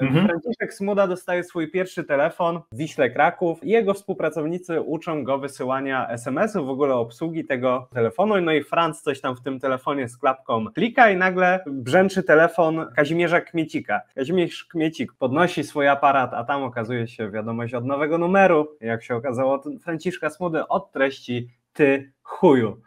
Mhm. Franciszek Smuda dostaje swój pierwszy telefon w Wiśle Kraków i jego współpracownicy uczą go wysyłania SMS-ów, w ogóle obsługi tego telefonu. No i Franc coś tam w tym telefonie z klapką klika i nagle brzęczy telefon Kazimierza Kmiecika. Kazimierz Kmiecik podnosi swój aparat, a tam okazuje się wiadomość od nowego numeru, jak się okazało, Franciszka Smudy od treści ty chuju.